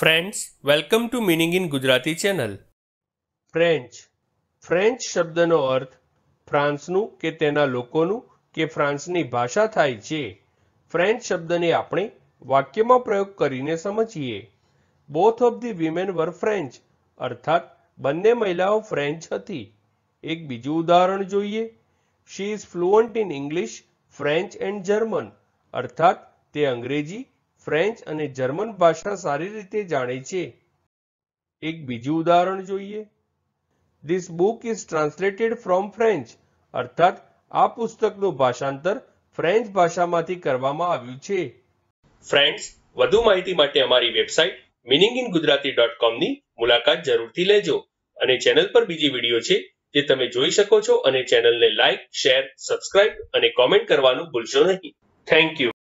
friends welcome to meaning in Gujarati channel French French શબ્દનો અર્થ ફ્રાન્સનું કે તેના લોકોનું કે ફ્રાન્સની ભાષા થાય છે ફ્રેન્ચ શબ્દને આપણે વાક્યમાં પ્રયોગ કરીને સમજીએ both of the women were French અર્થાત બંને મહિલાઓ ફ્રેન્ચ હતી એક બીજું ઉદાહરણ જોઈએ she is fluent in English French and German અર્થાત તે અંગ્રેજી ફ્રેન્ચ અને જર્મન ભાષા સારી રીતે જાણે છે એક બીજું ઉદાહરણ જોઈએ this book is translated from French અર્થાત આ પુસ્તકનું ભાષાંતર ફ્રેન્ચ ભાષામાંથી કરવામાં આવ્યું છે ફ્રેન્ડ્સ વધુ માહિતી માટે અમારી website meaning in Gujarati dot કોમની મુલાકાત જરૂરથી લેજો અને ચેનલ પર બીજી વિડીયો છે જે તમે જોઈ શકો છો અને ચેનલને લાઇક શેર સબસ્ક્રાઇબ અને કોમેન્ટ કરવાનું ભૂલશો નહીં થેન્ક યુ